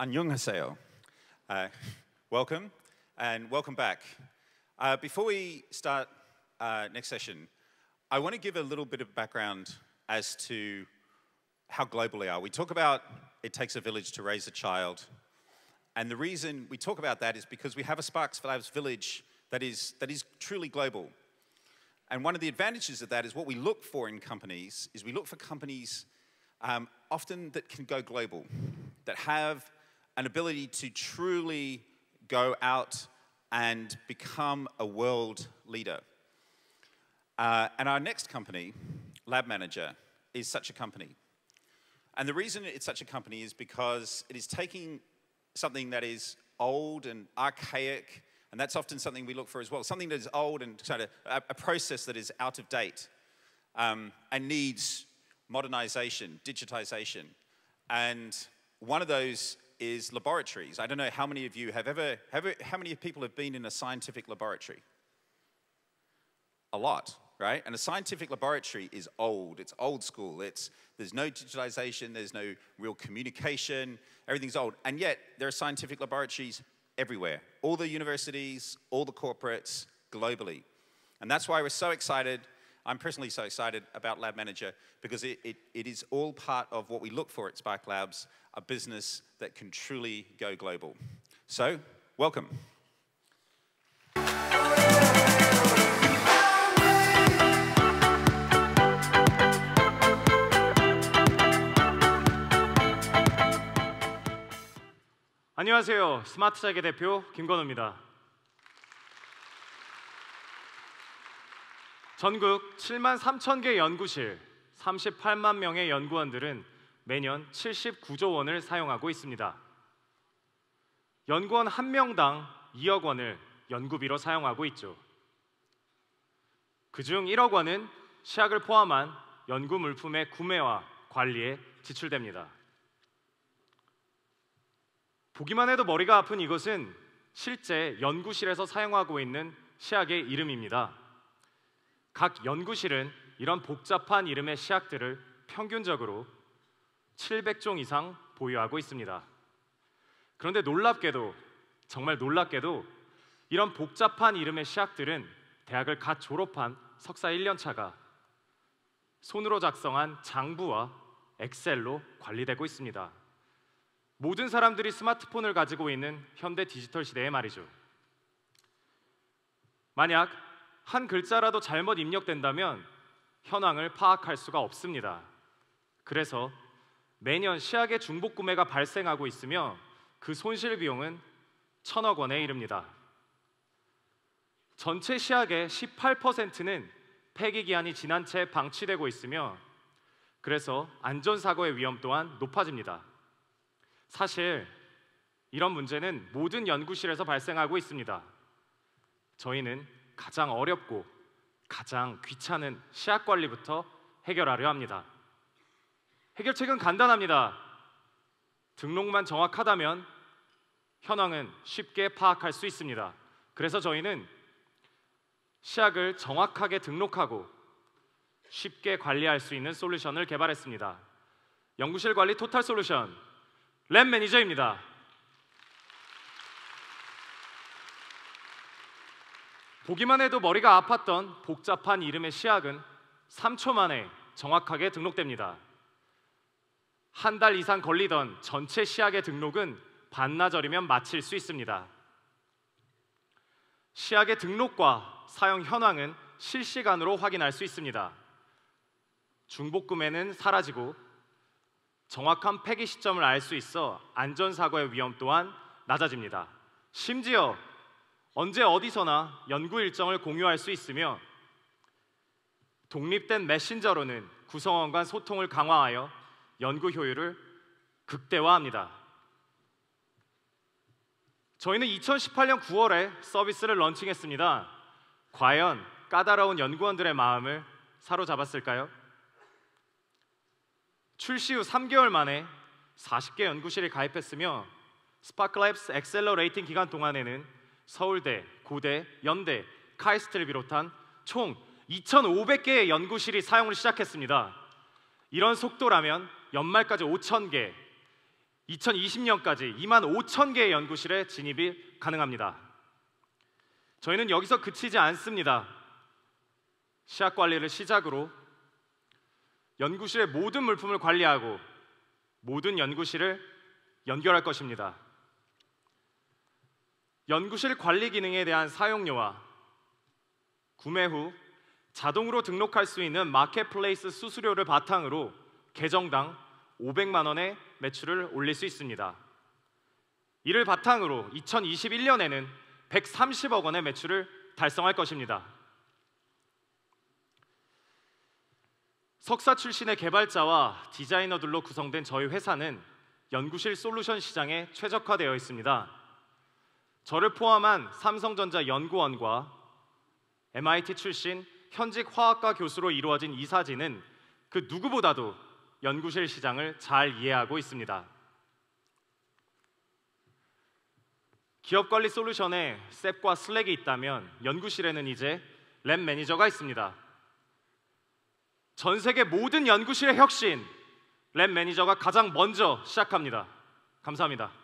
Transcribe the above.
Annyeonghaseyo. Uh, welcome, and welcome back. Uh, before we start uh, next session, I want to give a little bit of background as to how global we are. We talk about it takes a village to raise a child, and the reason we talk about that is because we have a Sparks Labs village that is, that is truly global. And one of the advantages of that is what we look for in companies is we look for companies um, often that can go global, that have an ability to truly go out and become a world leader. Uh, and our next company, Lab Manager, is such a company. And the reason it's such a company is because it is taking something that is old and archaic, and that's often something we look for as well, something that is old and sort of a, process that is out of date um, and needs modernization, digitization. And one of those is laboratories. I don't know how many of you have ever, have, how many people have been in a scientific laboratory? A lot, right? And a scientific laboratory is old. It's old school. It's, there's no digitization. There's no real communication. Everything's old. And yet, there are scientific laboratories everywhere. All the universities, all the corporates, globally. And that's why we're so excited I'm personally so excited about Lab Manager because it, it, it is all part of what we look for at Spark Labs, a business that can truly go global. So, welcome. 안녕하세요. 스마트 대표 김건우입니다. 전국 7만 3천 개 연구실, 38만 명의 연구원들은 매년 79조 원을 사용하고 있습니다. 연구원 한 명당 2억 원을 연구비로 사용하고 있죠. 그중 1억 원은 시약을 포함한 연구 물품의 구매와 관리에 지출됩니다. 보기만 해도 머리가 아픈 이것은 실제 연구실에서 사용하고 있는 시약의 이름입니다. 각 연구실은 이런 복잡한 이름의 시약들을 평균적으로 700종 이상 보유하고 있습니다. 그런데 놀랍게도 정말 놀랍게도 이런 복잡한 이름의 시약들은 대학을 갓 졸업한 석사 1년차가 손으로 작성한 장부와 엑셀로 관리되고 있습니다. 모든 사람들이 스마트폰을 가지고 있는 현대 디지털 시대의 말이죠. 만약 한 글자라도 잘못 입력된다면 현황을 파악할 수가 없습니다. 그래서 매년 시약의 중복 구매가 발생하고 있으며 그 손실 비용은 천억 원에 이릅니다. 전체 시약의 18%는 폐기 기한이 지난 채 방치되고 있으며 그래서 안전 사고의 위험 또한 높아집니다. 사실 이런 문제는 모든 연구실에서 발생하고 있습니다. 저희는 가장 어렵고 가장 귀찮은 시약 관리부터 해결하려 합니다. 해결책은 간단합니다. 등록만 정확하다면 현황은 쉽게 파악할 수 있습니다. 그래서 저희는 시약을 정확하게 등록하고 쉽게 관리할 수 있는 솔루션을 개발했습니다. 연구실 관리 토탈 솔루션 랩 매니저입니다. 보기만 해도 머리가 아팠던 복잡한 이름의 시약은 3초 만에 정확하게 등록됩니다. 한 달 이상 걸리던 전체 시약의 등록은 반나절이면 마칠 수 있습니다. 시약의 등록과 사용 현황은 실시간으로 확인할 수 있습니다. 중복 구매는 사라지고 정확한 폐기 시점을 알 수 있어 안전사고의 위험 또한 낮아집니다. 심지어 언제 어디서나 연구 일정을 공유할 수 있으며 독립된 메신저로는 구성원 간 소통을 강화하여 연구 효율을 극대화합니다. 저희는 2018년 9월에 서비스를 런칭했습니다. 과연 까다로운 연구원들의 마음을 사로잡았을까요? 출시 후 3개월 만에 40개 연구실이 가입했으며 스파클랩스 엑셀러레이팅 기간 동안에는 서울대, 고대, 연대, 카이스트를 비롯한 총 2,500개의 연구실이 사용을 시작했습니다. 이런 속도라면 연말까지 5,000개, 2020년까지 2만 5 0 개의 연구실에 진입이 가능합니다. 저희는 여기서 그치지 않습니다. 시약 관리를 시작으로 연구실의 모든 물품을 관리하고 모든 연구실을 연결할 것입니다. 연구실 관리 기능에 대한 사용료와 구매 후 자동으로 등록할 수 있는 마켓플레이스 수수료를 바탕으로 계정당 500만 원의 매출을 올릴 수 있습니다. 이를 바탕으로 2021년에는 130억 원의 매출을 달성할 것입니다. 석사 출신의 개발자와 디자이너들로 구성된 저희 회사는 연구실 솔루션 시장에 최적화되어 있습니다. 저를 포함한 삼성전자 연구원과 MIT 출신 현직 화학과 교수로 이루어진 이 사진은 그 누구보다도 연구실 시장을 잘 이해하고 있습니다. 기업 관리 솔루션에 셉과 슬랙이 있다면 연구실에는 이제 랩 매니저가 있습니다. 전 세계 모든 연구실의 혁신, 랩 매니저가 가장 먼저 시작합니다. 감사합니다.